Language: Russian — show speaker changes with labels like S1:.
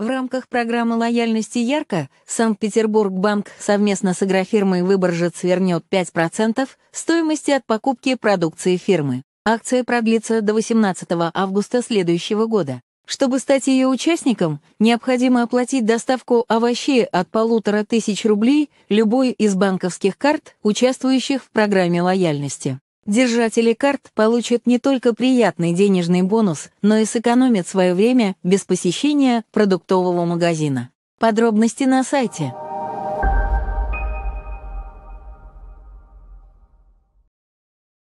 S1: В рамках программы лояльности «Ярко» Санкт-Петербург-Банк совместно с агрофирмой «Выборжец» вернет 5% стоимости от покупки продукции фирмы. Акция продлится до 18 августа следующего года. Чтобы стать ее участником, необходимо оплатить доставку овощей от полутора тысяч рублей любой из банковских карт, участвующих в программе лояльности. Держатели карт получат не только приятный денежный бонус, но и сэкономят свое время без посещения продуктового магазина. Подробности на сайте.